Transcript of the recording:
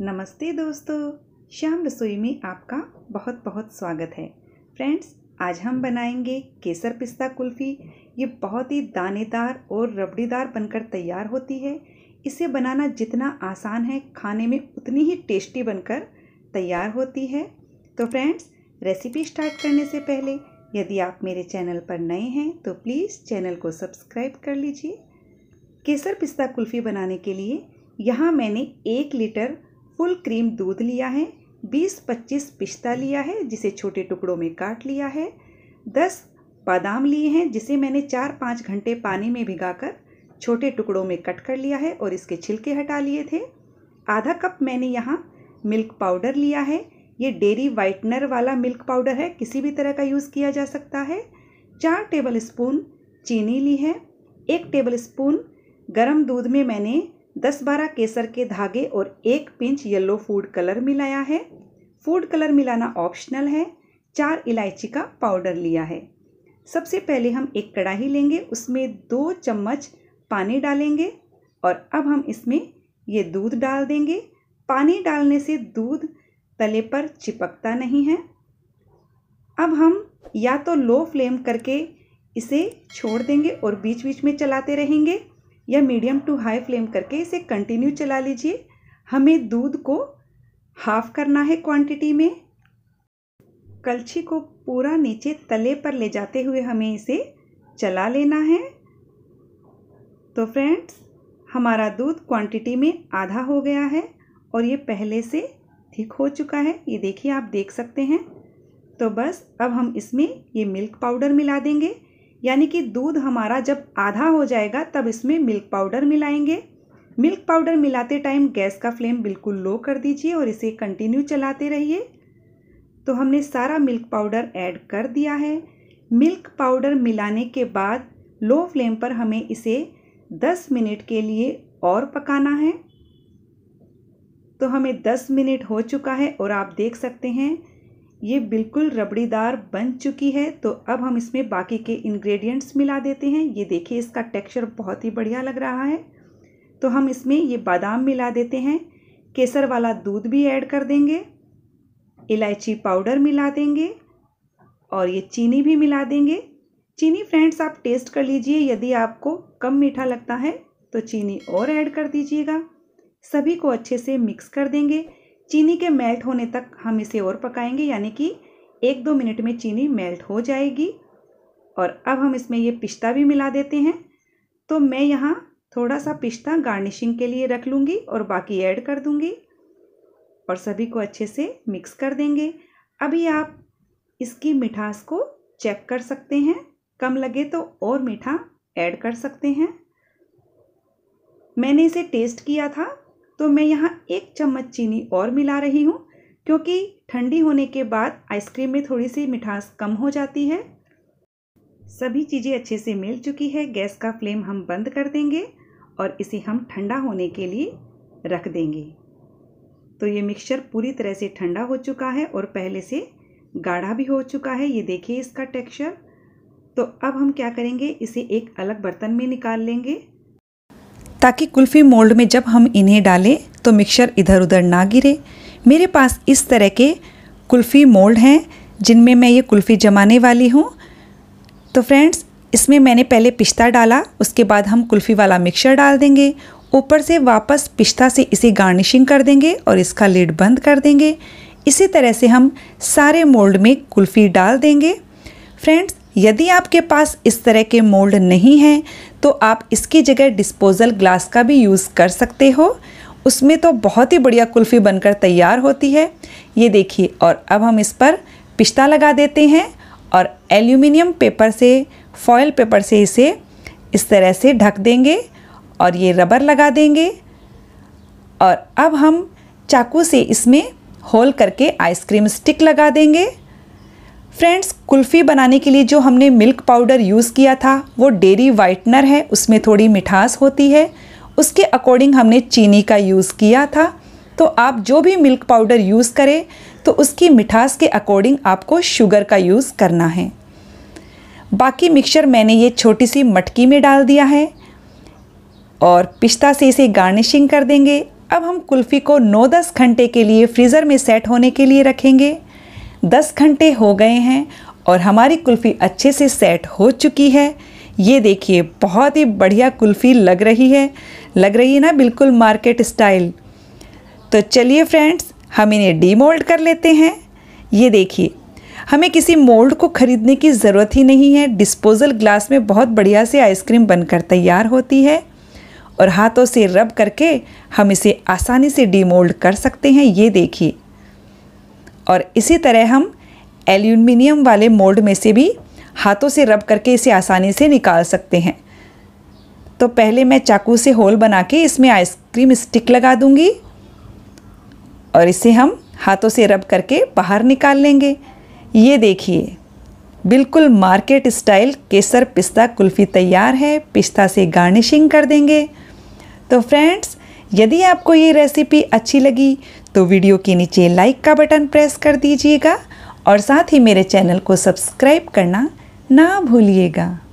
नमस्ते दोस्तों श्याम रसोई में आपका बहुत बहुत स्वागत है फ्रेंड्स आज हम बनाएंगे केसर पिस्ता कुल्फ़ी ये बहुत ही दानेदार और रबड़ीदार बनकर तैयार होती है इसे बनाना जितना आसान है खाने में उतनी ही टेस्टी बनकर तैयार होती है तो फ्रेंड्स रेसिपी स्टार्ट करने से पहले यदि आप मेरे चैनल पर नए हैं तो प्लीज़ चैनल को सब्सक्राइब कर लीजिए केसर पिस्ता कुल्फ़ी बनाने के लिए यहाँ मैंने एक लीटर फुल क्रीम दूध लिया है 20-25 पिस्ता लिया है जिसे छोटे टुकड़ों में काट लिया है 10 बादाम लिए हैं जिसे मैंने चार पाँच घंटे पानी में भिगाकर छोटे टुकड़ों में कट कर लिया है और इसके छिलके हटा लिए थे आधा कप मैंने यहाँ मिल्क पाउडर लिया है ये डेरी वाइटनर वाला मिल्क पाउडर है किसी भी तरह का यूज़ किया जा सकता है चार टेबल स्पून चीनी ली है एक टेबल स्पून गर्म दूध में मैंने दस बारह केसर के धागे और एक पिंच येलो फूड कलर मिलाया है फूड कलर मिलाना ऑप्शनल है चार इलायची का पाउडर लिया है सबसे पहले हम एक कढ़ाही लेंगे उसमें दो चम्मच पानी डालेंगे और अब हम इसमें ये दूध डाल देंगे पानी डालने से दूध तले पर चिपकता नहीं है अब हम या तो लो फ्लेम करके इसे छोड़ देंगे और बीच बीच में चलाते रहेंगे या मीडियम टू हाई फ्लेम करके इसे कंटिन्यू चला लीजिए हमें दूध को हाफ करना है क्वांटिटी में कलछी को पूरा नीचे तले पर ले जाते हुए हमें इसे चला लेना है तो फ्रेंड्स हमारा दूध क्वांटिटी में आधा हो गया है और ये पहले से ठीक हो चुका है ये देखिए आप देख सकते हैं तो बस अब हम इसमें ये मिल्क पाउडर मिला देंगे यानी कि दूध हमारा जब आधा हो जाएगा तब इसमें मिल्क पाउडर मिलाएंगे मिल्क पाउडर मिलाते टाइम गैस का फ्लेम बिल्कुल लो कर दीजिए और इसे कंटिन्यू चलाते रहिए तो हमने सारा मिल्क पाउडर ऐड कर दिया है मिल्क पाउडर मिलाने के बाद लो फ्लेम पर हमें इसे 10 मिनट के लिए और पकाना है तो हमें 10 मिनट हो चुका है और आप देख सकते हैं ये बिल्कुल रबड़ीदार बन चुकी है तो अब हम इसमें बाकी के इंग्रेडिएंट्स मिला देते हैं ये देखिए इसका टेक्सचर बहुत ही बढ़िया लग रहा है तो हम इसमें ये बादाम मिला देते हैं केसर वाला दूध भी ऐड कर देंगे इलायची पाउडर मिला देंगे और ये चीनी भी मिला देंगे चीनी फ्रेंड्स आप टेस्ट कर लीजिए यदि आपको कम मीठा लगता है तो चीनी और ऐड कर दीजिएगा सभी को अच्छे से मिक्स कर देंगे चीनी के मेल्ट होने तक हम इसे और पकाएंगे यानी कि एक दो मिनट में चीनी मेल्ट हो जाएगी और अब हम इसमें ये पिस्ता भी मिला देते हैं तो मैं यहाँ थोड़ा सा पिस्ता गार्निशिंग के लिए रख लूँगी और बाकी ऐड कर दूँगी और सभी को अच्छे से मिक्स कर देंगे अभी आप इसकी मिठास को चेक कर सकते हैं कम लगे तो और मीठा ऐड कर सकते हैं मैंने इसे टेस्ट किया था तो मैं यहाँ एक चम्मच चीनी और मिला रही हूँ क्योंकि ठंडी होने के बाद आइसक्रीम में थोड़ी सी मिठास कम हो जाती है सभी चीज़ें अच्छे से मिल चुकी है गैस का फ्लेम हम बंद कर देंगे और इसे हम ठंडा होने के लिए रख देंगे तो ये मिक्सचर पूरी तरह से ठंडा हो चुका है और पहले से गाढ़ा भी हो चुका है ये देखिए इसका टेक्सचर तो अब हम क्या करेंगे इसे एक अलग बर्तन में निकाल लेंगे ताकि कुल्फ़ी मोल्ड में जब हम इन्हें डालें तो मिक्सर इधर उधर ना गिरे मेरे पास इस तरह के कुल्फ़ी मोल्ड हैं जिनमें मैं ये कुल्फ़ी जमाने वाली हूँ तो फ्रेंड्स इसमें मैंने पहले पिस्ता डाला उसके बाद हम कुल्फ़ी वाला मिक्सर डाल देंगे ऊपर से वापस पिस्ता से इसे गार्निशिंग कर देंगे और इसका लिड बंद कर देंगे इसी तरह से हम सारे मोल्ड में कुल्फ़ी डाल देंगे फ्रेंड्स यदि आपके पास इस तरह के मोल्ड नहीं हैं तो आप इसकी जगह डिस्पोजल ग्लास का भी यूज़ कर सकते हो उसमें तो बहुत ही बढ़िया कुल्फ़ी बनकर तैयार होती है ये देखिए और अब हम इस पर पिस्ता लगा देते हैं और एल्यूमिनियम पेपर से फॉयल पेपर से इसे इस तरह से ढक देंगे और ये रबर लगा देंगे और अब हम चाकू से इसमें होल करके आइसक्रीम स्टिक लगा देंगे फ्रेंड्स कुल्फ़ी बनाने के लिए जो हमने मिल्क पाउडर यूज़ किया था वो डेरी वाइटनर है उसमें थोड़ी मिठास होती है उसके अकॉर्डिंग हमने चीनी का यूज़ किया था तो आप जो भी मिल्क पाउडर यूज़ करें तो उसकी मिठास के अकॉर्डिंग आपको शुगर का यूज़ करना है बाकी मिक्सचर मैंने ये छोटी सी मटकी में डाल दिया है और पिस्ता से इसे गार्निशिंग कर देंगे अब हम कुल्फ़ी को 9-10 घंटे के लिए फ्रीज़र में सेट होने के लिए रखेंगे 10 घंटे हो गए हैं और हमारी कुल्फ़ी अच्छे से सेट हो चुकी है ये देखिए बहुत ही बढ़िया कुल्फ़ी लग रही है लग रही है ना बिल्कुल मार्केट स्टाइल तो चलिए फ्रेंड्स हम इन्हें डीमोल्ड कर लेते हैं ये देखिए हमें किसी मोल्ड को ख़रीदने की ज़रूरत ही नहीं है डिस्पोज़ल ग्लास में बहुत बढ़िया से आइसक्रीम बनकर तैयार होती है और हाथों से रब करके हम इसे आसानी से डीमोल्ड कर सकते हैं ये देखिए और इसी तरह हम एल्यूमिनियम वाले मोल्ड में से भी हाथों से रब करके इसे आसानी से निकाल सकते हैं तो पहले मैं चाकू से होल बना के इसमें आइसक्रीम स्टिक लगा दूंगी और इसे हम हाथों से रब करके बाहर निकाल लेंगे ये देखिए बिल्कुल मार्केट स्टाइल केसर पिस्ता कुल्फ़ी तैयार है पिस्ता से गार्निशिंग कर देंगे तो फ्रेंड्स यदि आपको ये रेसिपी अच्छी लगी तो वीडियो के नीचे लाइक का बटन प्रेस कर दीजिएगा और साथ ही मेरे चैनल को सब्सक्राइब करना ना भूलिएगा